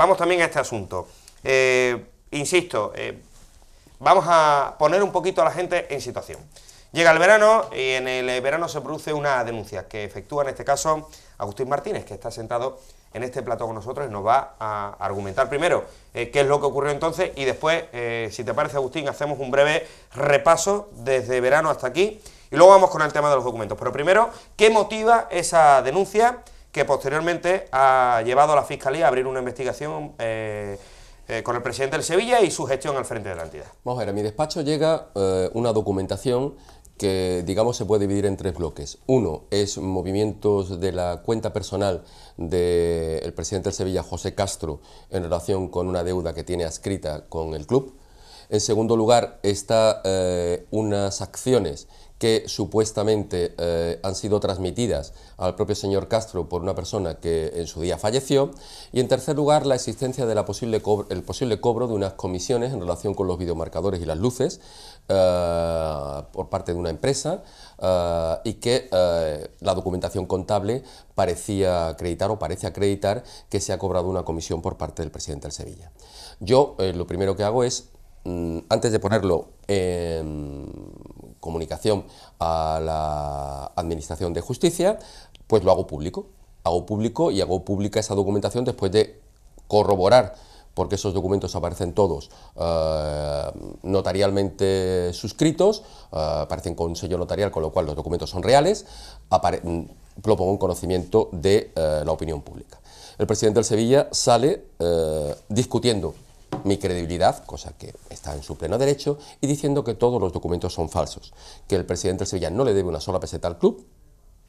vamos también a este asunto. Eh, insisto, eh, vamos a poner un poquito a la gente en situación. Llega el verano y en el eh, verano se produce una denuncia que efectúa en este caso Agustín Martínez, que está sentado en este plato con nosotros y nos va a argumentar primero qué es lo que ocurrió entonces y después, si te parece Agustín, hacemos un breve repaso desde verano hasta aquí y luego vamos con el tema de los documentos. Pero primero, ¿qué motiva esa denuncia? que posteriormente ha llevado a la Fiscalía a abrir una investigación eh, eh, con el presidente del Sevilla y su gestión al frente de la entidad. Vamos a ver, a mi despacho llega eh, una documentación que digamos se puede dividir en tres bloques. Uno es movimientos de la cuenta personal del presidente del Sevilla, José Castro, en relación con una deuda que tiene adscrita con el club. En segundo lugar, está unas acciones que supuestamente eh, han sido transmitidas al propio señor Castro por una persona que en su día falleció, y en tercer lugar la existencia del posible cobro, posible cobro de unas comisiones en relación con los videomarcadores y las luces eh, por parte de una empresa eh, y que la documentación contable parecía acreditar o parece acreditar que se ha cobrado una comisión por parte del presidente del Sevilla. Yo lo primero que hago es, mm, antes de ponerlo en comunicación a la Administración de Justicia, pues lo hago público. Hago público y hago pública esa documentación después de corroborar porque esos documentos aparecen todos eh, notarialmente suscritos, eh, aparecen con sello notarial, con lo cual los documentos son reales, propongo mm, un conocimiento de eh, la opinión pública. El presidente del Sevilla sale discutiendo mi credibilidad, cosa que está en su pleno derecho, y diciendo que todos los documentos son falsos, que el presidente de Sevilla no le debe una sola peseta al club.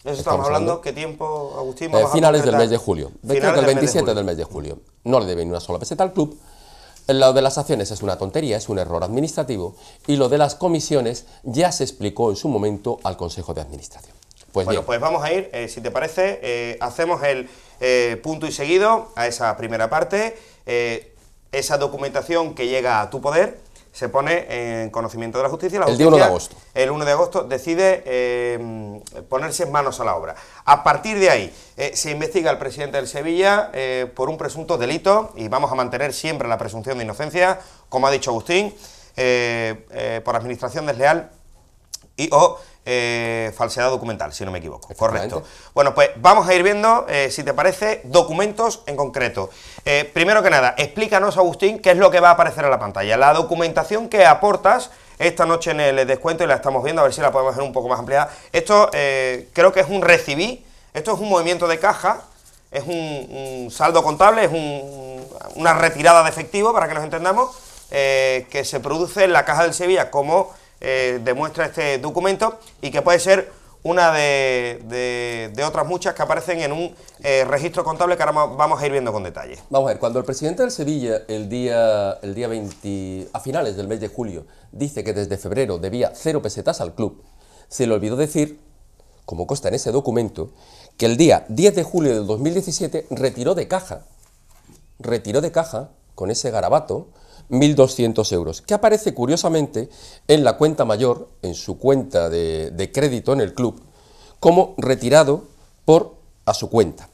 estamos, hablando, ¿qué tiempo, Agustín? finales del mes de julio, creo el 27 del mes, de julio. No le debe ni una sola peseta al club. Lo de las acciones es una tontería, es un error administrativo, y lo de las comisiones ya se explicó en su momento al Consejo de Administración. Pues bueno, bien. pues vamos a ir, eh, si te parece, eh, hacemos el eh, punto y seguido a esa primera parte esa documentación que llega a tu poder se pone en conocimiento de la justicia. el 1 de agosto. El 1 de agosto decide em, ponerse manos a la obra. A partir de ahí eh, se investiga al presidente del Sevilla eh, por un presunto delito y vamos a mantener siempre la presunción de inocencia, como ha dicho Agustín, eh, por administración desleal y o eh, falsedad documental, si no me equivoco. Correcto. Bueno, pues vamos a ir viendo, eh, si te parece, documentos en concreto. Eh, primero que nada, explícanos, Agustín, qué es lo que va a aparecer en la pantalla. La documentación que aportas esta noche en el descuento y la estamos viendo, a ver si la podemos hacer un poco más ampliada. Esto creo que es un recibí, esto es un movimiento de caja, es un, saldo contable, es una retirada de efectivo, para que nos entendamos, que se produce en la caja del Sevilla como eh, demuestra este documento y que puede ser una de, otras muchas que aparecen en un eh, registro contable que ahora vamos a ir viendo con detalle. Vamos a ver, cuando el presidente del Sevilla el día, el día 20, a finales del mes de julio, dice que desde febrero debía cero pesetas al club, se le olvidó decir, como consta en ese documento, que el día 10 de julio del 2017 retiró de caja, retiró de caja con ese garabato, 1.200 euros, que aparece curiosamente en la cuenta mayor, en su cuenta de, crédito en el club, como retirado por a su cuenta.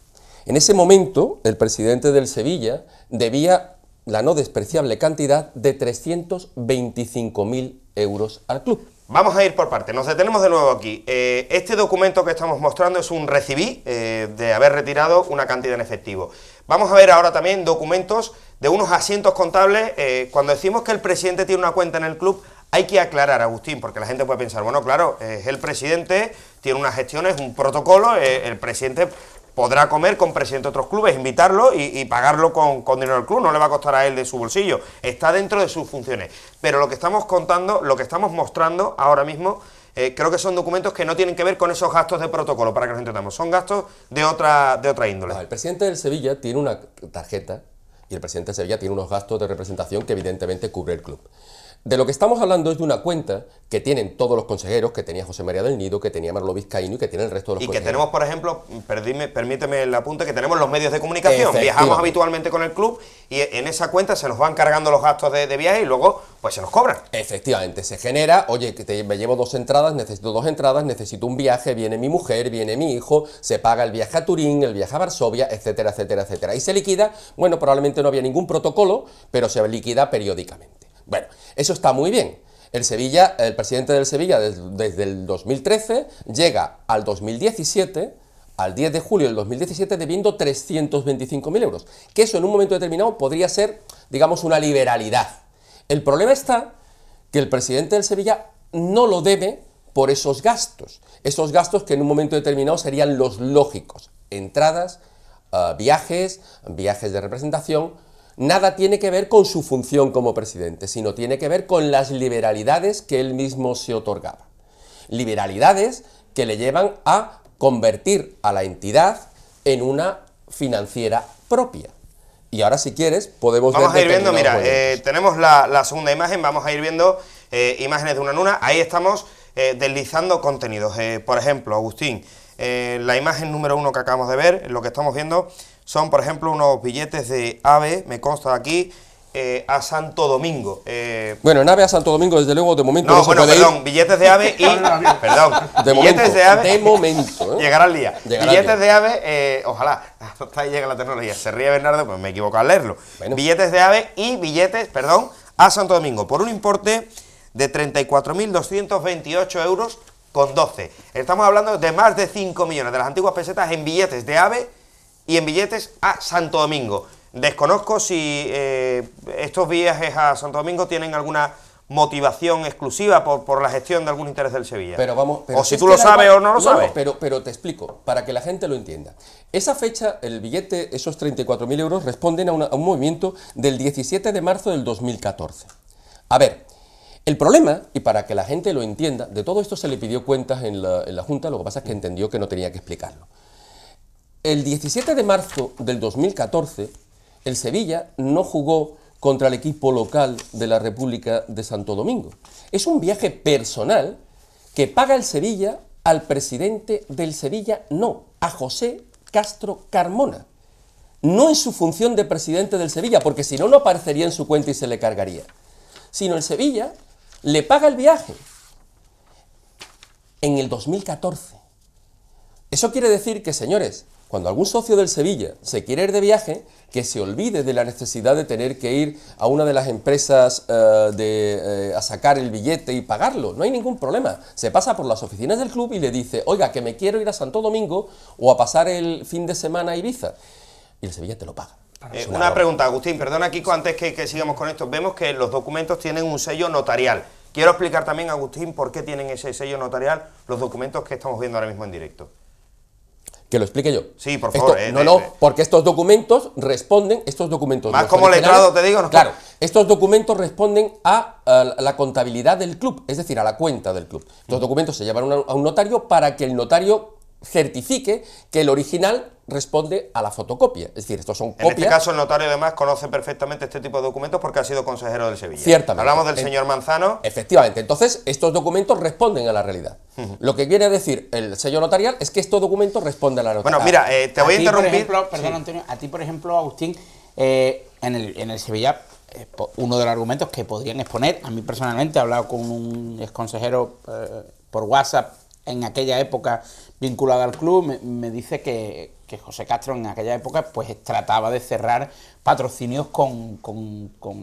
En ese momento, el presidente del Sevilla debía la no despreciable cantidad de 325.000 euros al club. Vamos a ir por parte. nos detenemos de nuevo aquí. Eh, este documento que estamos mostrando es un recibí eh, de haber retirado una cantidad en efectivo. Vamos a ver ahora también documentos de unos asientos contables. Eh, cuando decimos que el presidente tiene una cuenta en el club, hay que aclarar, Agustín, porque la gente puede pensar, bueno, claro, es el presidente, tiene unas gestiones, un protocolo, eh, el presidente podrá comer con presidente de otros clubes, invitarlo y, pagarlo con, con, dinero del club, no le va a costar a él de su bolsillo, está dentro de sus funciones. Pero lo que estamos contando, lo que estamos mostrando ahora mismo eh, creo que son documentos que no tienen que ver con esos gastos de protocolo, para que nos entendamos. Son gastos de otra, de índole. el presidente del Sevilla tiene una tarjeta y el presidente de Sevilla tiene unos gastos de representación que evidentemente cubre el club. De lo que estamos hablando es de una cuenta que tienen todos los consejeros, que tenía José María del Nido, que tenía Marlo Vizcaíno y que tiene el resto de los Y que tenemos, por ejemplo, permíteme el apunte, que tenemos los medios de comunicación. Viajamos habitualmente con el club y en esa cuenta se nos van cargando los gastos de, viaje y luego pues se nos cobran. Efectivamente, se genera, oye, que me llevo dos entradas, necesito dos entradas, necesito un viaje, viene mi mujer, viene mi hijo, se paga el viaje a Turín, el viaje a Varsovia, etcétera, etcétera, etcétera. Y se liquida, bueno, probablemente no había ningún protocolo, pero se liquida periódicamente. Bueno, eso está muy bien. El Sevilla, el presidente del Sevilla desde, el 2013 llega al 2017, al 10 de julio del 2017 debiendo 325.000 euros, que eso en un momento determinado podría ser, digamos, una liberalidad. El problema está que el presidente del Sevilla no lo debe por esos gastos, esos gastos que en un momento determinado serían los lógicos, entradas, ah, viajes, viajes de representación, nada tiene que ver con su función como presidente, sino tiene que ver con las liberalidades que él mismo se otorgaba. Liberalidades que le llevan a convertir a la entidad en una financiera propia. Y ahora si quieres podemos vamos a ir viendo, mira, eh, tenemos la, segunda imagen, vamos a ir viendo eh, imágenes de una en una. Ahí estamos eh, deslizando contenidos. por ejemplo, Agustín, la imagen número uno que acabamos de ver, lo que estamos viendo son, por ejemplo, unos billetes de AVE, me consta aquí, eh, a Santo Domingo. Eh. bueno, en AVE a Santo Domingo, desde luego, de momento no, bueno, perdón, billetes de AVE y... perdón, de billetes momento, de AVE... De momento. ¿eh? Llegará el día. billetes de AVE, ojalá, hasta ahí llega la tecnología. Se ríe Bernardo, pues me equivoco al leerlo. Billetes de AVE y billetes, perdón, a Santo Domingo, por un importe de 34.228 euros con 12. Estamos hablando de más de 5 millones de las antiguas pesetas en billetes de AVE y en billetes a Santo Domingo. Desconozco si eh, estos viajes a Santo Domingo tienen alguna motivación exclusiva por, por, la gestión de algún interés del Sevilla. Pero vamos, o si tú lo sabes o no lo sabes. Pero, pero te explico, para que la gente lo entienda. Esa fecha, el billete, esos 34.000 euros, responden a, a un movimiento del 17 de marzo del 2014. A ver, el problema, y para que la gente lo entienda, de todo esto se le pidió cuentas en la, en la Junta, lo que pasa es que entendió que no tenía que explicarlo. El 17 de marzo del 2014, el Sevilla no jugó contra el equipo local de la República de Santo Domingo. Es un viaje personal que paga el Sevilla al presidente del Sevilla, no, a José Castro Carmona. No en su función de presidente del Sevilla, porque si no, no aparecería en su cuenta y se le cargaría. Sino el Sevilla le paga el viaje en el 2014. Eso quiere decir que, señores, cuando algún socio del Sevilla se quiere ir de viaje, que se olvide de la necesidad de tener que ir a una de las empresas eh, eh, a sacar el billete y pagarlo. No hay ningún problema. Se pasa por las oficinas del club y le dice, oiga, que me quiero ir a Santo Domingo o a pasar el fin de semana a Ibiza. Y el Sevilla te lo paga. Eh, una pregunta, Agustín, perdona Kiko, antes que sigamos con esto. Vemos que los documentos tienen un sello notarial. Quiero explicar también, Agustín, por qué tienen ese sello notarial los documentos que estamos viendo ahora mismo en directo que lo explique yo. Sí, por favor. Eh, no, no, porque estos documentos responden, estos documentos. Más como letrado te digo. No. Claro, estos documentos responden a, la contabilidad del club, es decir, a la cuenta del club. Estos documentos se llevan a un notario para que el notario certifique que el original responde a la fotocopia. Es decir, estos son copias. En este caso, el notario además conoce perfectamente este tipo de documentos porque ha sido consejero del Sevilla. Ciertamente. Hablamos del señor Manzano. Efectivamente. Entonces, estos documentos responden a la realidad. Lo que quiere decir el sello notarial es que estos documentos responden a la realidad. Bueno, mira, eh, te voy a, interrumpir. perdón, Antonio. A ti, por ejemplo, Agustín, eh, en, el, en el Sevilla, eh, uno de los argumentos que podrían exponer, a mí personalmente, he hablado con un ex consejero por WhatsApp en aquella época vinculada al club, me, dice que, que, José Castro en aquella época pues trataba de cerrar patrocinios con,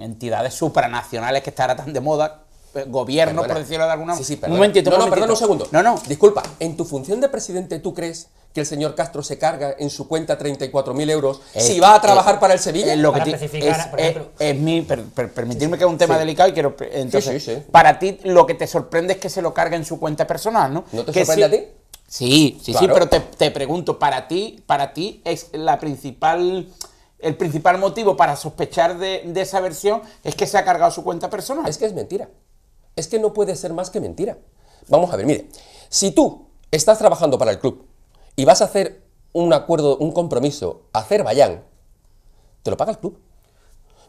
entidades supranacionales que estará tan de moda, eh, gobierno, por decirlo de alguna manera. Sí, un no, no, perdón un segundo. No, no. Disculpa, en tu función de presidente, ¿tú crees que el señor Castro se carga en su cuenta 34.000 euros eh, si va a eh, trabajar para el eh, Sevilla? Es, lo que para es, mi, permitirme que es un tema delicado y quiero... Entonces, para ti lo que te sorprende es que se lo cargue en su cuenta personal, ¿no? ¿No te sorprende a ti? Sí, sí, sí, pero te, pregunto, para ti, para ti es la principal el principal motivo para sospechar de, de, esa versión es que se ha cargado su cuenta personal. Es que es mentira. Es que no puede ser más que mentira. Vamos a ver, mire, si tú estás trabajando para el club, y vas a hacer un acuerdo, un compromiso hacer Bayán, te lo paga el club.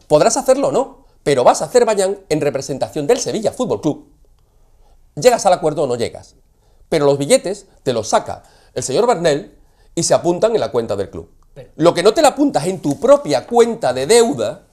Podrás hacerlo o no, pero vas a hacer Bayán en representación del Sevilla Fútbol Club. Llegas al acuerdo o no llegas, pero los billetes te los saca el señor Barnell y se apuntan en la cuenta del club. Lo que no te la apuntas en tu propia cuenta de deuda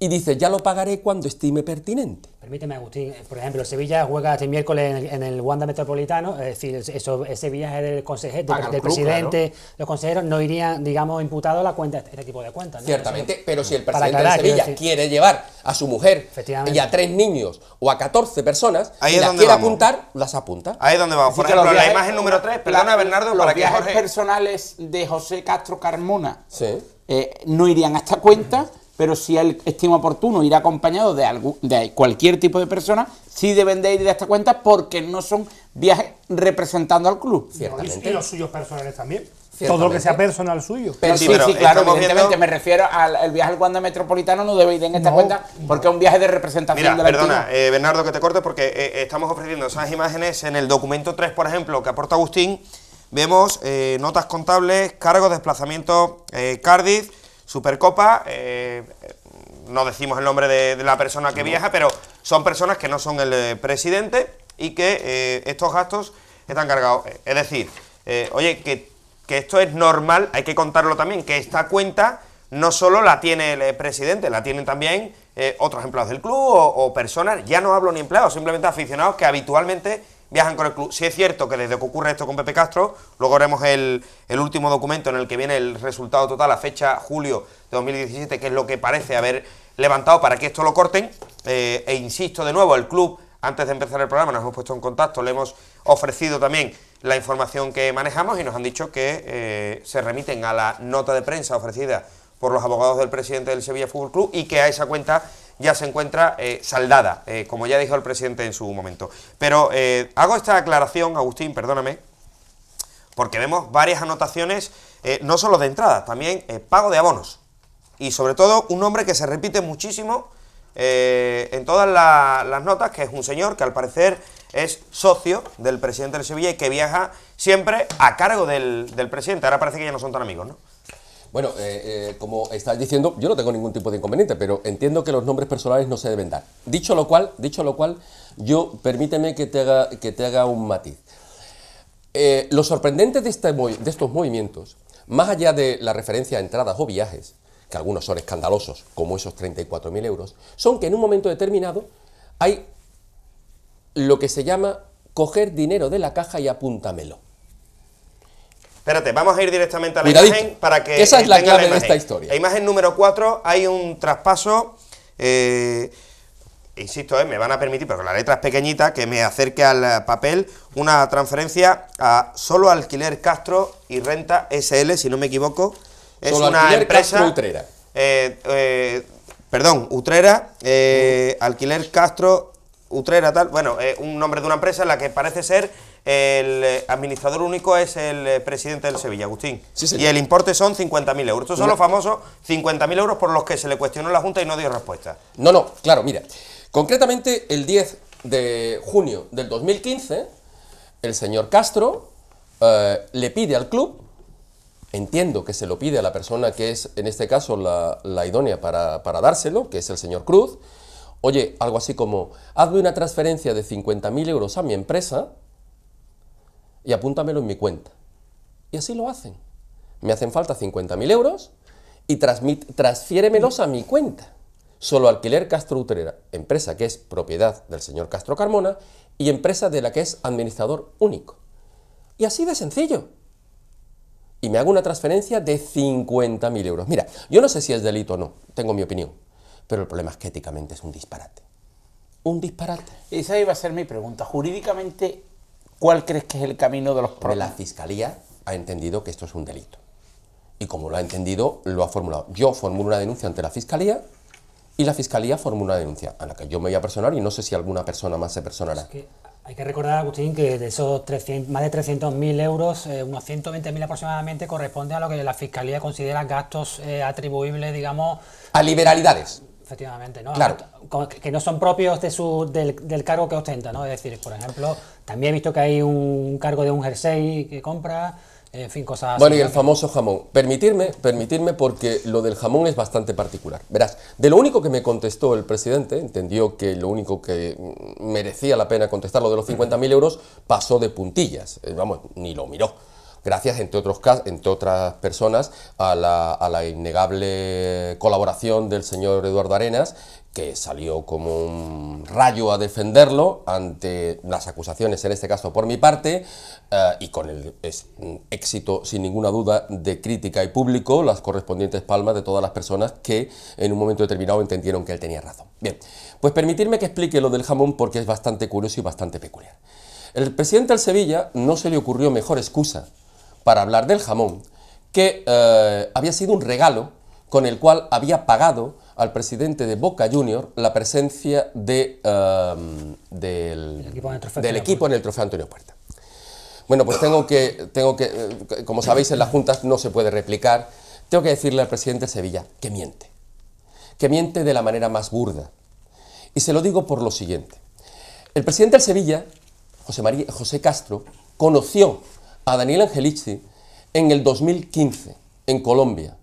y dice, ya lo pagaré cuando estime pertinente. Permíteme, Agustín, eh, por ejemplo, Sevilla juega este miércoles en, el Wanda Metropolitano, es decir, ese viaje del, consejero, del, presidente, los consejeros no irían, digamos, imputados a la cuenta, este tipo de cuentas. Ciertamente, pero si el presidente de Sevilla quiere llevar a su mujer y a tres niños o a 14 personas, y las quiere apuntar, las apunta. Ahí es donde vamos. Por ejemplo, la imagen número 3, perdona, Bernardo, los para viajes personales de José Castro Carmona eh, no irían a esta cuenta pero si él estima oportuno ir acompañado de, de cualquier tipo de persona, sí deben de ir de esta cuenta porque no son viajes representando al club. Y los suyos personales también. Todo lo que sea personal suyo. Pero, sí, sí, claro, evidentemente me refiero al viaje al Wanda Metropolitano, no debe ir en esta cuenta porque es un viaje de representación perdona, eh, Bernardo, que te corte porque eh, eh, estamos ofreciendo esas imágenes en el documento 3, por ejemplo, que aporta Agustín, vemos notas contables, cargos, desplazamiento, Cardiff, Supercopa, eh, no decimos el nombre de, la persona que viaja, pero son personas que no son el eh, presidente y que eh, estos gastos están cargados. Es decir, oye, que, esto es normal, hay que contarlo también, que esta cuenta no solo la tiene el presidente, la tienen también otros empleados del club o, o personas, ya no hablo ni empleados, simplemente aficionados que habitualmente viajan con el club. Si es cierto que desde que ocurre esto con Pepe Castro, luego haremos el, último documento en el que viene el resultado total a fecha julio de 2017, que es lo que parece haber levantado para que esto lo corten. Eh, e insisto de nuevo, el club, antes de empezar el programa, nos hemos puesto en contacto, le hemos ofrecido también la información que manejamos y nos han dicho que eh, se remiten a la nota de prensa ofrecida por los abogados del presidente del Sevilla Fútbol Club y que a esa cuenta ya se encuentra eh, saldada, eh, como ya dijo el presidente en su momento. Pero eh, hago esta aclaración, Agustín, perdóname, porque vemos varias anotaciones, no solo de entrada, también pago de abonos. Y sobre todo un nombre que se repite muchísimo en todas las notas, que es un señor que al parecer es socio del presidente de Sevilla y que viaja siempre a cargo del, del presidente. Ahora parece que ya no son tan amigos, ¿no? Bueno, eh, eh, como estás diciendo, yo no tengo ningún tipo de inconveniente, pero entiendo que los nombres personales no se deben dar. Dicho lo cual, dicho lo cual, yo permíteme que te haga, que te haga un matiz. Eh, lo sorprendente de, este de estos movimientos, más allá de la referencia a entradas o viajes, que algunos son escandalosos, como esos 34.000 euros, son que en un momento determinado hay lo que se llama coger dinero de la caja y apúntamelo. Espérate, vamos a ir directamente a la imagen para que. Esa es la clave de esta historia. imagen número 4, hay un traspaso. Eh, insisto, eh, me van a permitir, pero con la letra es pequeñita, que me acerque al papel, una transferencia a Solo Alquiler Castro y Renta SL, si no me equivoco. Es una empresa. Utrera. Eh, perdón, Utrera, Alquiler Castro, Utrera, tal. Bueno, es un nombre de una empresa en la que parece ser el eh, administrador único es el eh, presidente del Sevilla, Agustín. y el importe son 50.000 euros. Estos son los famosos 50.000 euros por los que se le cuestionó la Junta y no dio respuesta. No, no, claro, mira. Concretamente, el 10 de junio del 2015, el señor Castro eh, le pide al club, entiendo que se lo pide a la persona que es, en este caso, la, idónea para, para dárselo, que es el señor Cruz, oye, algo así como, hazme una transferencia de 50.000 euros a mi empresa, y apúntamelo en mi cuenta. Y así lo hacen. Me hacen falta 50.000 euros y transfiéremelos a mi cuenta. Solo Alquiler Castro Utrera, empresa que es propiedad del señor Castro Carmona y empresa de la que es administrador único. Y así de sencillo. Y me hago una transferencia de 50.000 euros. Mira, yo no sé si es delito o no, tengo mi opinión, pero el problema es que éticamente es un disparate. Un disparate. Esa iba a ser mi pregunta. Jurídicamente ¿Cuál crees que es el camino de los propios? La Fiscalía ha entendido que esto es un delito. Y como lo ha entendido, lo ha formulado. Yo formulo una denuncia ante la Fiscalía y la Fiscalía formula una denuncia a la que yo me voy a personar y no sé si alguna persona más se personará. hay que recordar, Agustín, que de esos 300, más de 300.000 euros, eh, unos 120.000 aproximadamente corresponde a lo que la Fiscalía considera gastos eh, atribuibles, digamos... A liberalidades. Efectivamente, ¿no? Que no son propios de su, del, del, cargo que ostenta, ¿no? Es decir, por ejemplo, también he visto que hay un cargo de un jersey que compra, en fin, cosas... Bueno, y el famoso jamón. Permitirme, permitirme, porque lo del jamón es bastante particular. Verás, de lo único que me contestó el presidente, entendió que lo único que merecía la pena contestar, lo de los 50.000 euros, pasó de puntillas. Eh, vamos, ni lo miró gracias, entre, otros, entre otras personas, a la, innegable colaboración del señor Eduardo Arenas, que salió como un rayo a defenderlo ante las acusaciones, en este caso por mi parte, eh, y con el éxito, sin ninguna duda, de crítica y público, las correspondientes palmas de todas las personas que en un momento determinado entendieron que él tenía razón. Bien, pues permitirme que explique lo del jamón porque es bastante curioso y bastante peculiar. El presidente del Sevilla no se le ocurrió mejor excusa para hablar del jamón, que eh, había sido un regalo con el cual había pagado al presidente de Boca Junior la presencia de, em, del, equipo en el trofeo Antonio Puerta. Bueno, pues tengo que, tengo que, eh, como sabéis, en las juntas no se puede replicar. Tengo que decirle al presidente de Sevilla que miente, que miente de la manera más burda. Y se lo digo por lo siguiente. El presidente de Sevilla, José, María, José Castro, conoció a Daniel Angelici en el 2015 en Colombia,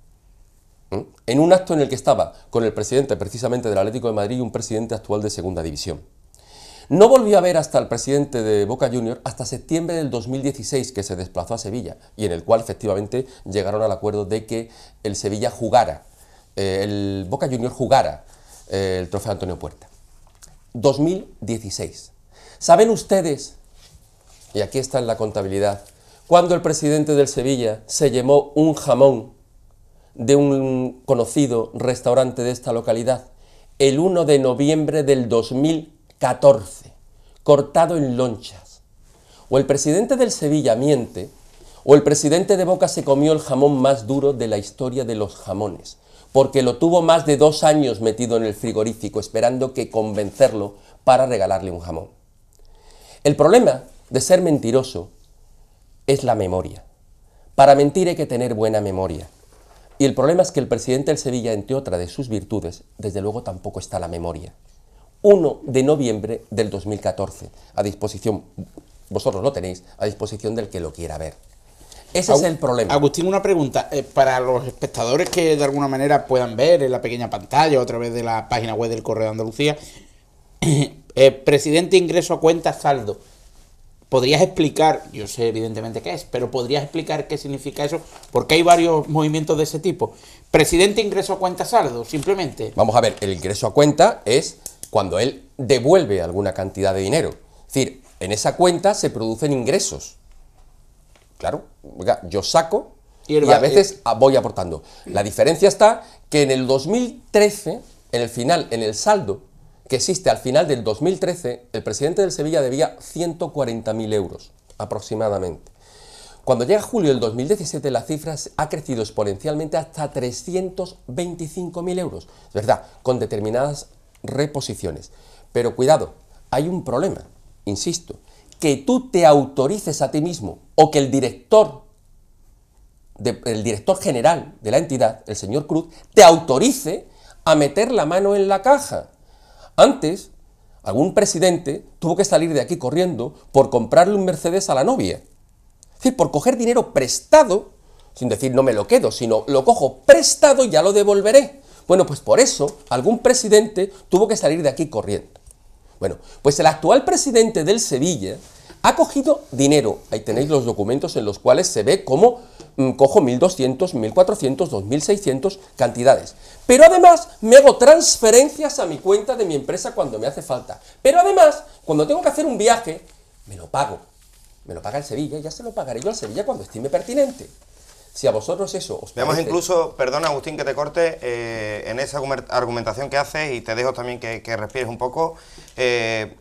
en un acto en el que estaba con el presidente precisamente del Atlético de Madrid y un presidente actual de Segunda División. No volvió a ver hasta el presidente de Boca Juniors hasta septiembre del 2016 que se desplazó a Sevilla y en el cual efectivamente llegaron al acuerdo de que el Sevilla jugara, eh, el Boca Juniors jugara eh, el trofeo Antonio Puerta. 2016. ¿Saben ustedes, y aquí está en la contabilidad, cuando el presidente del Sevilla se llamó un jamón de un conocido restaurante de esta localidad, el 1 de noviembre del 2014, cortado en lonchas. O el presidente del Sevilla miente, o el presidente de Boca se comió el jamón más duro de la historia de los jamones, porque lo tuvo más de dos años metido en el frigorífico esperando que convencerlo para regalarle un jamón. El problema de ser mentiroso es la memoria. Para mentir hay que tener buena memoria. Y el problema es que el presidente del Sevilla, entre otra de sus virtudes, desde luego tampoco está la memoria. 1 de noviembre del 2014, a disposición, vosotros lo tenéis, a disposición del que lo quiera ver. Ese es el problema. Agustín, una pregunta. Eh, para los espectadores que de alguna manera puedan ver en la pequeña pantalla o a través de la página web del Correo de Andalucía, eh, presidente ingreso a cuenta saldo. ¿Podrías explicar, yo sé evidentemente qué es, pero podrías explicar qué significa eso? Porque hay varios movimientos de ese tipo. Presidente ingreso a cuenta saldo, simplemente. Vamos a ver, el ingreso a cuenta es cuando él devuelve alguna cantidad de dinero. Es decir, en esa cuenta se producen ingresos. Claro, yo saco y, y a veces voy aportando. La diferencia está que en el 2013, en el final, en el saldo que existe al final del 2013, el presidente del Sevilla debía 140.000 euros aproximadamente. Cuando llega julio del 2017, la cifra ha crecido exponencialmente hasta 325.000 euros, verdad, con determinadas reposiciones. Pero cuidado, hay un problema, insisto, que tú te autorices a ti mismo o que el director, el director general de la entidad, el señor Cruz, te autorice a meter la mano en la caja. Antes, algún presidente tuvo que salir de aquí corriendo por comprarle un Mercedes a la novia. Es decir, por coger dinero prestado, sin decir no me lo quedo, sino lo cojo prestado y ya lo devolveré. Bueno, pues por eso algún presidente tuvo que salir de aquí corriendo. Bueno, pues el actual presidente del Sevilla ha cogido dinero. Ahí tenéis los documentos en los cuales se ve cómo Mm, cojo 1200, 1400, 2600 cantidades. Pero además me hago transferencias a mi cuenta de mi empresa cuando me hace falta. Pero además, cuando tengo que hacer un viaje, me lo pago. Me lo paga el Sevilla, y ya se lo pagaré yo al Sevilla cuando estime pertinente. Si a vosotros eso os Veamos incluso, perdona Agustín que te corte, eh, en esa argumentación que haces, y te dejo también que, respires un poco, eh,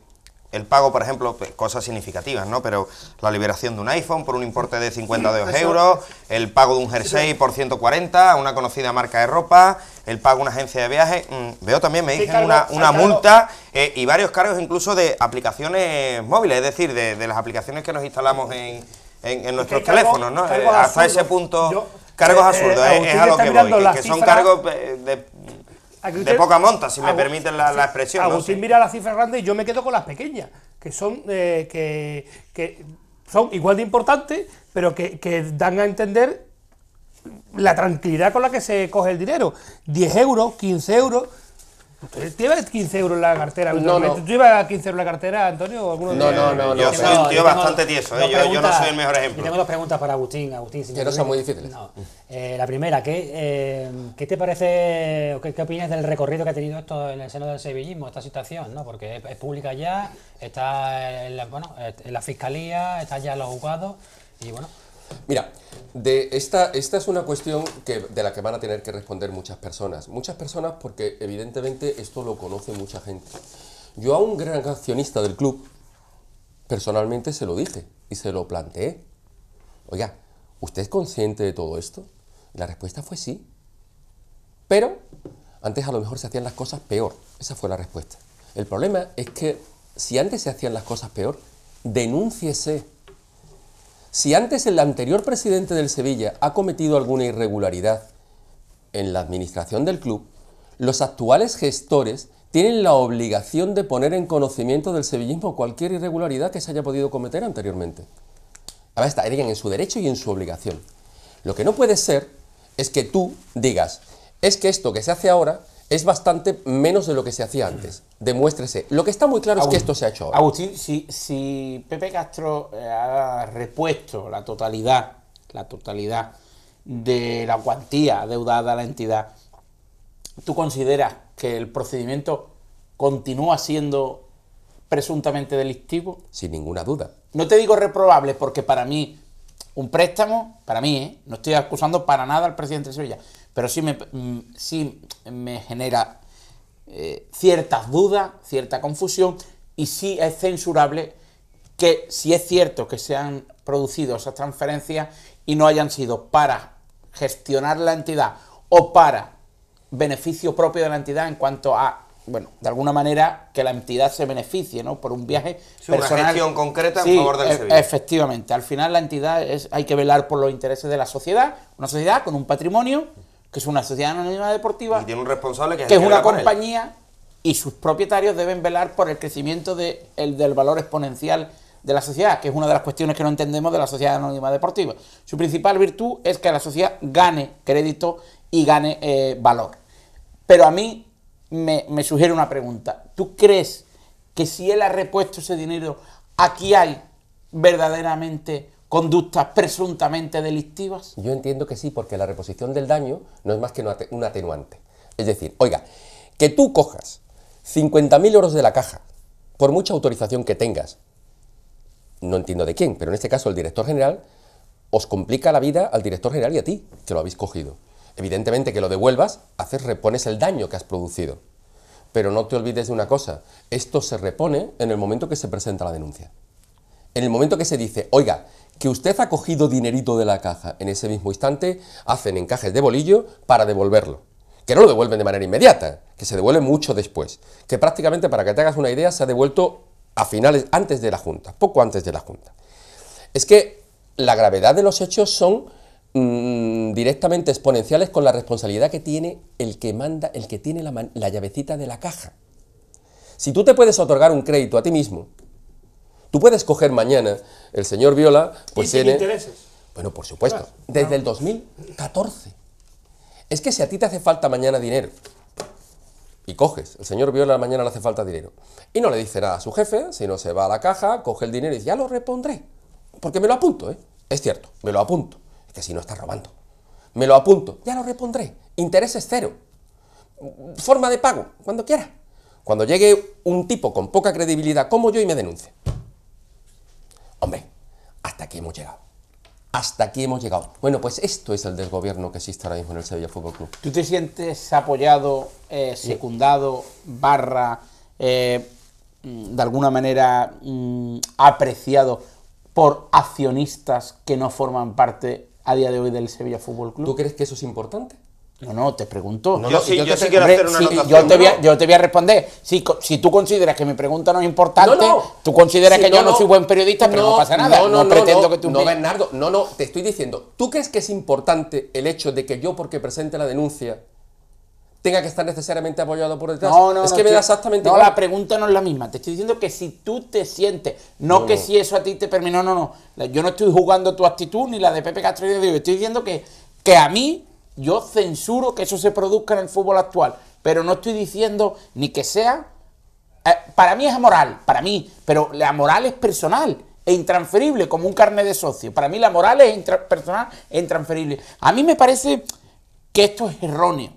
el pago, por ejemplo, cosas significativas, ¿no? Pero la liberación de un iPhone por un importe de 52 euros, el pago de un jersey por 140 a una conocida marca de ropa, el pago de una agencia de viaje, mm, veo también, me dicen una, multa eh, y varios cargos incluso de aplicaciones móviles, es decir, de, las aplicaciones que nos instalamos en, nuestros teléfonos, ¿no? Hasta ese punto... cargos eh, absurdos, eh, es a lo que voy, que son cargos de de poca monta, si me permiten la, expresión. Agustín no mira las cifras grandes y yo me quedo con las pequeñas, que son, eh, que, son igual de importantes, pero que, que dan a entender la tranquilidad con la que se coge el dinero. 10 euros, 15 euros ¿Te iba 15 euros la cartera? ¿Tú llevas 15 euros la cartera, Antonio? no, no, no, Yo soy un tío bastante tieso, ¿eh? yo, no soy el mejor ejemplo. Tengo dos preguntas para Agustín. Agustín que no son muy difíciles. Eh, la primera, ¿qué, eh, ¿qué te parece, qué, opinas del recorrido que ha tenido esto en el seno del sevillismo, esta situación? ¿no? Porque es, pública ya, está en la, bueno, en la fiscalía, está ya en los juzgados y bueno... Mira, de esta, esta es una cuestión de la que van a tener que responder muchas personas. Muchas personas porque evidentemente esto lo conoce mucha gente. Yo a un gran accionista del club, personalmente se lo dije y se lo planteé. Oiga, ¿usted es consciente de todo esto? La respuesta fue sí. Pero antes a lo mejor se hacían las cosas peor. Esa fue la respuesta. El problema es que si antes se hacían las cosas peor, denúnciese si antes el anterior presidente del Sevilla ha cometido alguna irregularidad en la administración del club, los actuales gestores tienen la obligación de poner en conocimiento del sevillismo cualquier irregularidad que se haya podido cometer anteriormente. Ahora digan en su derecho y en su obligación. Lo que no puede ser es que tú digas, es que esto que se hace ahora es bastante menos de lo que se hacía antes. Demuéstrese. Lo que está muy claro es que esto se ha hecho ahora. Agustín, si, Pepe Castro eh, ha repuesto la totalidad, la totalidad de la cuantía deudada a la entidad, ¿tú consideras que el procedimiento continúa siendo presuntamente delictivo? Sin ninguna duda. No te digo reprobable porque para mí un préstamo, para mí, ¿eh? no estoy acusando para nada al presidente Sevilla, pero sí me, mm, sí me genera eh, ciertas dudas, cierta confusión, y sí es censurable que si es cierto que se han producido esas transferencias y no hayan sido para gestionar la entidad o para beneficio propio de la entidad en cuanto a, bueno, de alguna manera que la entidad se beneficie, ¿no? Por un viaje personal. Una gestión concreta en favor del e- servicio. Efectivamente, al final la entidad es, hay que velar por los intereses de la sociedad, una sociedad con un patrimonio que es una sociedad anónima deportiva. tiene un responsable que, es una compañía y sus propietarios deben velar por el crecimiento del valor exponencial de la sociedad, que es una de las cuestiones que no entendemos de la sociedad anónima deportiva. Su principal virtud es que la sociedad gane crédito y gane eh, valor. Pero a mí me, me sugiere una pregunta. ¿Tú crees que si él ha repuesto ese dinero, aquí hay verdaderamente conductas presuntamente delictivas? Yo entiendo que sí, porque la reposición del daño no es más que un atenuante. Es decir, oiga, que tú cojas 50.000 euros de la caja, por mucha autorización que tengas, no entiendo de quién, pero en este caso el director general, os complica la vida al director general y a ti, que lo habéis cogido. Evidentemente que lo devuelvas, haces, repones el daño que has producido. Pero no te olvides de una cosa, esto se repone en el momento que se presenta la denuncia. En el momento que se dice, oiga, que usted ha cogido dinerito de la caja. En ese mismo instante hacen encajes de bolillo para devolverlo. Que no lo devuelven de manera inmediata, que se devuelve mucho después. Que prácticamente, para que te hagas una idea, se ha devuelto a finales, antes de la Junta, poco antes de la Junta. Es que la gravedad de los hechos son mm, directamente exponenciales con la responsabilidad que tiene el que manda, el que tiene la llavecita de la caja. Si tú te puedes otorgar un crédito a ti mismo Tú puedes coger mañana, el señor Viola, pues tiene... intereses? Bueno, por supuesto, desde el 2014. Es que si a ti te hace falta mañana dinero, y coges, el señor Viola mañana le hace falta dinero, y no le dice nada a su jefe, sino se va a la caja, coge el dinero y dice, ya lo repondré, porque me lo apunto, ¿eh? Es cierto, me lo apunto, es que si no está robando. Me lo apunto, ya lo repondré, intereses cero, forma de pago, cuando quiera. Cuando llegue un tipo con poca credibilidad como yo y me denuncie. Hombre, hasta aquí hemos llegado. Hasta aquí hemos llegado. Bueno, pues esto es el desgobierno que existe ahora mismo en el Sevilla Fútbol Club. ¿Tú te sientes apoyado, eh, secundado, barra, eh, de alguna manera mm, apreciado por accionistas que no forman parte a día de hoy del Sevilla Fútbol Club? ¿Tú crees que eso es importante? No, no, te pregunto. yo, te, yo, te voy a, responder. Si, tú consideras que mi pregunta no es importante, tú consideras que yo no, soy buen periodista, pero no, pasa nada. No, pretendo que tú No, Bernardo, no, no, te estoy diciendo. ¿Tú crees que es importante el hecho de que yo, porque presente la denuncia, tenga que estar necesariamente apoyado por el No, no, es que me da exactamente. No, la pregunta no es la misma. Te estoy diciendo que si tú te sientes, no, que si eso a ti te permite. No, no, Yo no estoy jugando tu actitud ni la de Pepe Castro y de Dios. Estoy diciendo que, que a mí yo censuro que eso se produzca en el fútbol actual, pero no estoy diciendo ni que sea... Eh, para mí es moral, para mí, pero la moral es personal e intransferible, como un carnet de socio. Para mí la moral es personal e intransferible. A mí me parece que esto es erróneo,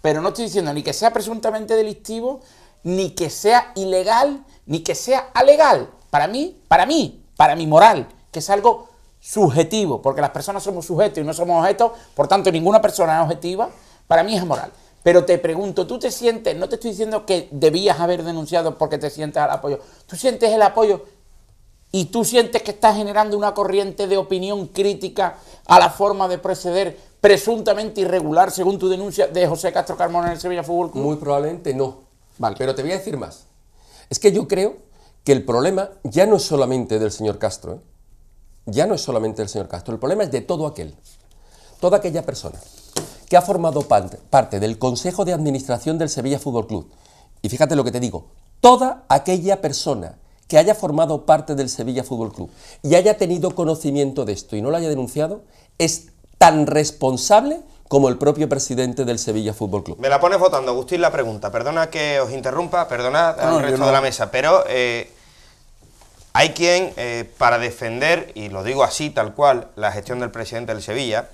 pero no estoy diciendo ni que sea presuntamente delictivo, ni que sea ilegal, ni que sea alegal. Para mí, para mí, para mi moral, que es algo subjetivo, porque las personas somos sujetos y no somos objetos, por tanto ninguna persona es objetiva, para mí es moral. Pero te pregunto, tú te sientes, no te estoy diciendo que debías haber denunciado porque te sientes al apoyo, tú sientes el apoyo y tú sientes que estás generando una corriente de opinión crítica a la forma de proceder presuntamente irregular, según tu denuncia, de José Castro Carmona en el Sevilla Fútbol Club. Muy probablemente no. Vale. Pero te voy a decir más. Es que yo creo que el problema ya no es solamente del señor Castro, ¿eh? ya no es solamente el señor Castro, el problema es de todo aquel, toda aquella persona que ha formado parte del Consejo de Administración del Sevilla Fútbol Club. Y fíjate lo que te digo, toda aquella persona que haya formado parte del Sevilla Fútbol Club y haya tenido conocimiento de esto y no lo haya denunciado, es tan responsable como el propio presidente del Sevilla Fútbol Club. Me la pones votando, Agustín, la pregunta. Perdona que os interrumpa, perdona al resto de la mesa, pero... Eh, hay quien, eh, para defender, y lo digo así tal cual, la gestión del presidente del Sevilla,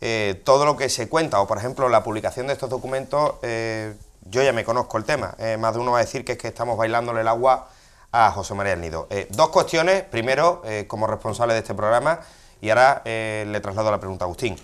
eh, todo lo que se cuenta, o por ejemplo la publicación de estos documentos, eh, yo ya me conozco el tema. más de uno va a decir que es que estamos bailándole el agua a José María del Nido. dos cuestiones, primero, como responsable de este programa, y ahora le traslado la pregunta a Agustín.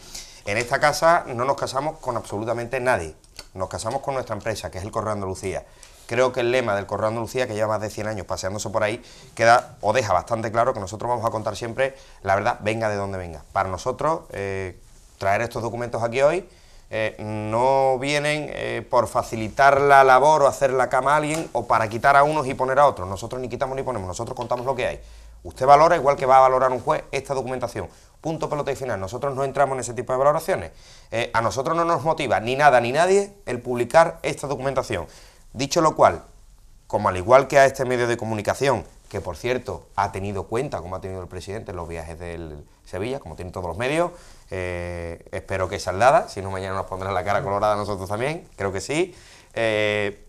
En esta casa no nos casamos con absolutamente nadie, nos casamos con nuestra empresa, que es el Correo Andalucía creo que el lema del Correo Andalucía, que lleva más de 100 años paseándose por ahí, queda o deja bastante claro que nosotros vamos a contar siempre la verdad, venga de donde venga. Para nosotros, eh, traer estos documentos aquí hoy eh, no vienen eh, por facilitar la labor o hacer la cama a alguien o para quitar a unos y poner a otros. Nosotros ni quitamos ni ponemos, nosotros contamos lo que hay. Usted valora, igual que va a valorar un juez, esta documentación. Punto, pelota y final. Nosotros no entramos en ese tipo de valoraciones. a nosotros no nos motiva ni nada ni nadie el publicar esta documentación. Dicho lo cual, como al igual que a este medio de comunicación, que por cierto ha tenido cuenta, como ha tenido el presidente, en los viajes del Sevilla, como tienen todos los medios, eh, espero que saldada, si no mañana nos pondrán la cara colorada nosotros también, creo que sí. Eh,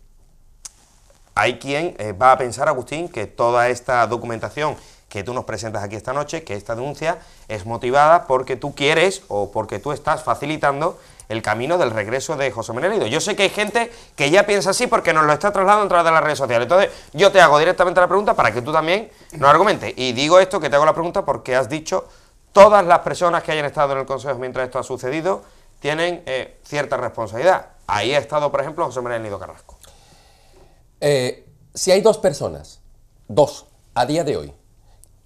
hay quien eh, va a pensar, Agustín, que toda esta documentación que tú nos presentas aquí esta noche, que esta denuncia es motivada porque tú quieres o porque tú estás facilitando el camino del regreso de José Menelido. Yo sé que hay gente que ya piensa así porque nos lo está trasladando a través de las redes sociales. Entonces, yo te hago directamente la pregunta para que tú también no argumentes. Y digo esto, que te hago la pregunta porque has dicho todas las personas que hayan estado en el Consejo mientras esto ha sucedido tienen eh, cierta responsabilidad. Ahí ha estado, por ejemplo, José Menelido Carrasco. Eh, si hay dos personas, dos, a día de hoy,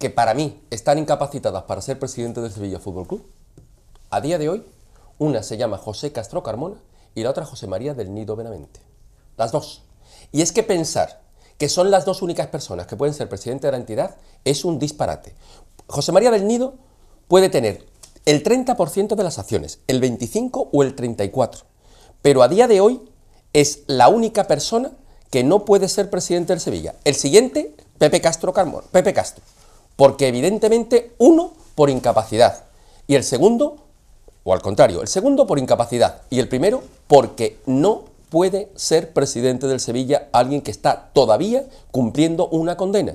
que para mí están incapacitadas para ser presidente del Sevilla Fútbol Club, a día de hoy una se llama José Castro Carmona y la otra José María del Nido Benavente. Las dos. Y es que pensar que son las dos únicas personas que pueden ser presidente de la entidad es un disparate. José María del Nido puede tener el 30% de las acciones, el 25 o el 34, pero a día de hoy es la única persona que no puede ser presidente del Sevilla. El siguiente, Pepe Castro Carmona, Pepe Castro, porque evidentemente uno por incapacidad y el segundo o al contrario, el segundo por incapacidad y el primero porque no puede ser presidente del Sevilla alguien que está todavía cumpliendo una condena.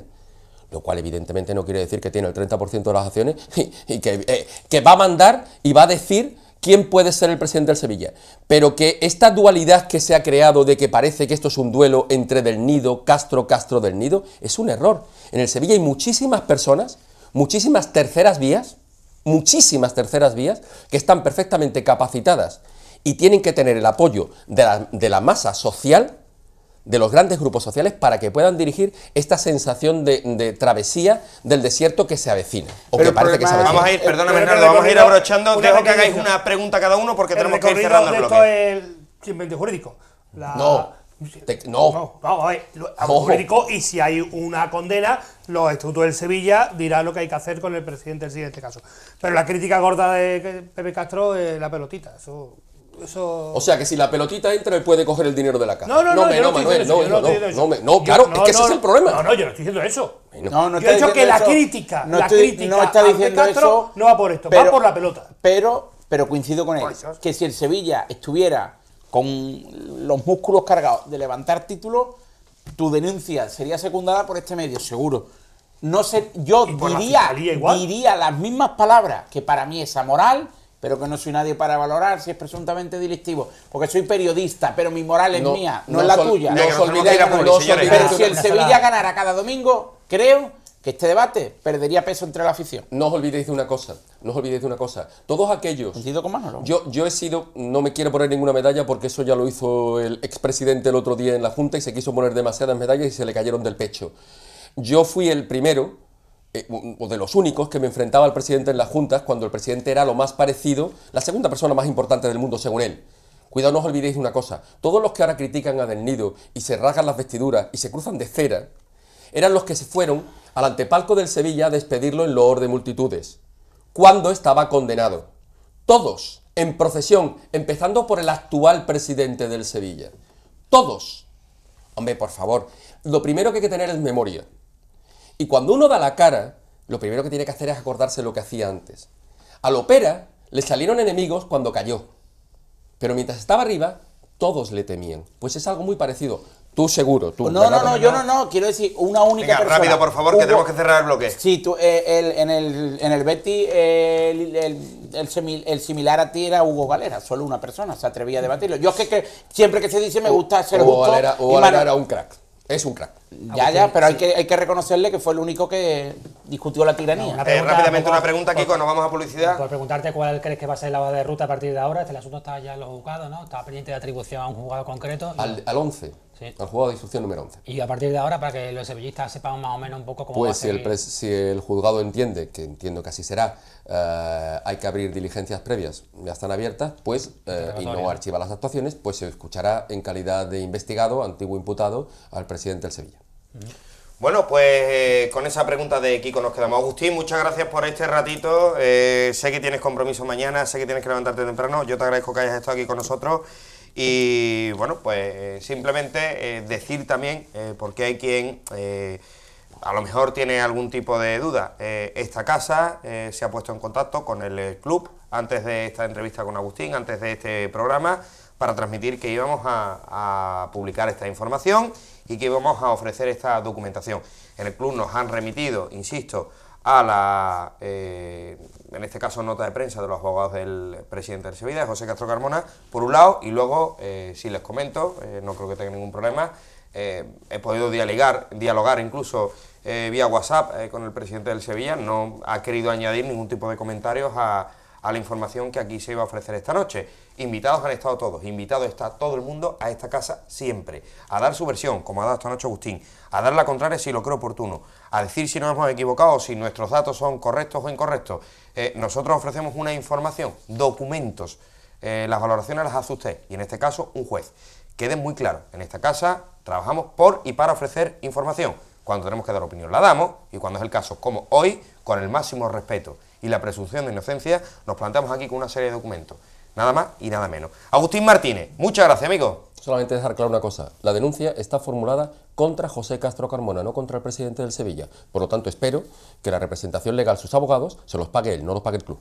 Lo cual evidentemente no quiere decir que tiene el 30% de las acciones y, que, eh, que va a mandar y va a decir quién puede ser el presidente del Sevilla. Pero que esta dualidad que se ha creado de que parece que esto es un duelo entre Del Nido, Castro, Castro del Nido, es un error. En el Sevilla hay muchísimas personas, muchísimas terceras vías, muchísimas terceras vías que están perfectamente capacitadas y tienen que tener el apoyo de la, de la masa social, de los grandes grupos sociales, para que puedan dirigir esta sensación de, de travesía del desierto que se avecina. Vamos a ir, vamos a ir abrochando. Dejo que hagáis una pregunta cada uno porque tenemos que ir cerrando el bloque. Esto jurídico. No. Te, no. No, no, a ver, a y si hay una condena, los estatutos del Sevilla dirán lo que hay que hacer con el presidente del este caso. Pero la crítica gorda de Pepe Castro es la pelotita, eso... Eso... O sea que si la pelotita entra, él puede coger el dinero de la casa. No, no, no, no, no Manuel, no, no, no, no, claro, es que ese es el problema. No, no, yo no estoy diciendo eso. yo he dicho que la crítica, la estoy, crítica no está Castro no va por esto, va por la pelota. Pero, pero coincido con él, que si el Sevilla estuviera con los músculos cargados de levantar título, tu denuncia sería secundada por este medio, seguro. No sé, yo diría, las mismas palabras que para mí es moral, pero que no soy nadie para valorar si es presuntamente delictivo, porque soy periodista, pero mi moral es mía, no, es la tuya. No os olvidéis, pero si el Sevilla ganara cada domingo, creo que este debate perdería peso entre la afición. No os olvidéis de una cosa no os olvidéis de una cosa, todos aquellos... Con Manolo? Yo, yo he sido, no me quiero poner ninguna medalla porque eso ya lo hizo el expresidente el otro día en la Junta y se quiso poner demasiadas medallas y se le cayeron del pecho. Yo fui el primero, eh, o de los únicos, que me enfrentaba al presidente en las juntas cuando el presidente era lo más parecido, la segunda persona más importante del mundo según él. Cuidado, no os olvidéis una cosa. Todos los que ahora critican a Del y se rasgan las vestiduras y se cruzan de cera, eran los que se fueron al antepalco del Sevilla a despedirlo en loor de multitudes cuando estaba condenado. Todos, en procesión, empezando por el actual presidente del Sevilla. Todos. Hombre, por favor, lo primero que hay que tener es memoria. Y cuando uno da la cara, lo primero que tiene que hacer es acordarse de lo que hacía antes. A opera le salieron enemigos cuando cayó. Pero mientras estaba arriba, todos le temían. Pues es algo muy parecido. Tú seguro, tú. No, no, no, yo no, no. Quiero decir, una única rápido, por favor, que tenemos que cerrar el bloque. Sí, tú, eh, el, en, el, en el Betty, el, el, similar a ti era Hugo Galera Solo una persona se atrevía a debatirlo. Yo es que, siempre que se dice me gusta ser Hugo Galera Hugo era un crack. Es un crack. Ya, ya, pero hay que, hay que reconocerle que fue el único que discutió la tiranía. Eh, rápidamente una pregunta, Kiko, nos vamos a publicidad. Por preguntarte cuál crees que va a ser la de ruta a partir de ahora. Este asunto está ya en los juzgados, ¿no? Está pendiente de atribución a un juzgado concreto. Al, al 11. Al juzgado de instrucción número 11. Y a partir de ahora, para que los sevillistas sepan más o menos un poco cómo pues va a si, el si el juzgado entiende, que entiendo que así será, eh, hay que abrir diligencias previas, ya están abiertas, pues, eh, y no archiva las actuaciones, pues se escuchará en calidad de investigado, antiguo imputado, al presidente del Sevilla. Mm. Bueno, pues eh, con esa pregunta de Kiko nos quedamos. Agustín, muchas gracias por este ratito. sé que tienes compromiso mañana, sé que tienes que levantarte temprano. Yo te agradezco que hayas estado aquí con nosotros. Y bueno, pues simplemente eh, decir también, eh, porque hay quien eh, a lo mejor tiene algún tipo de duda, eh, esta casa se ha puesto en contacto con el club antes de esta entrevista con Agustín, antes de este programa, para transmitir que íbamos a publicar esta información y que íbamos a ofrecer esta documentación. En el club nos han remitido, insisto, a la, eh, en este caso, nota de prensa de los abogados del presidente del Sevilla, José Castro Carmona, por un lado, y luego, eh, si les comento, eh, no creo que tenga ningún problema, he podido dialogar, dialogar incluso vía WhatsApp con el presidente del Sevilla, no ha querido añadir ningún tipo de comentarios a, a la información que aquí se iba a ofrecer esta noche. Invitados han estado todos, invitado está todo el mundo a esta casa siempre, a dar su versión, como ha dado esta noche Agustín, a dar la contraria si lo creo oportuno, a decir si nos hemos equivocado, si nuestros datos son correctos o incorrectos. Eh, nosotros ofrecemos una información, documentos. Eh, las valoraciones las hace usted y en este caso un juez. Quede muy claro, en esta casa trabajamos por y para ofrecer información. Cuando tenemos que dar opinión la damos y cuando es el caso, como hoy, con el máximo respeto y la presunción de inocencia, nos planteamos aquí con una serie de documentos. Nada más y nada menos. Agustín Martínez, muchas gracias, amigo. Solamente dejar claro una cosa, la denuncia está formulada contra José Castro Carmona, no contra el presidente del Sevilla. Por lo tanto, espero que la representación legal, sus abogados, se los pague él, no los pague el club.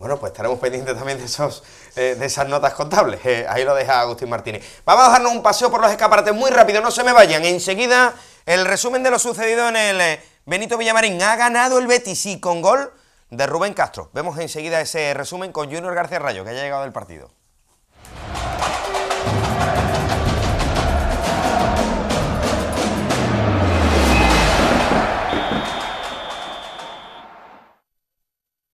Bueno, pues estaremos pendientes también de, esos, eh, esas notas contables. Eh, ahí lo deja Agustín Martínez. Vamos a darnos un paseo por los escaparates muy rápido, no se me vayan. Enseguida, el resumen de lo sucedido en el eh, Benito Villamarín. Ha ganado el Betis y con gol de Rubén Castro. Vemos enseguida ese resumen con Junior García Rayo, que ha llegado del partido.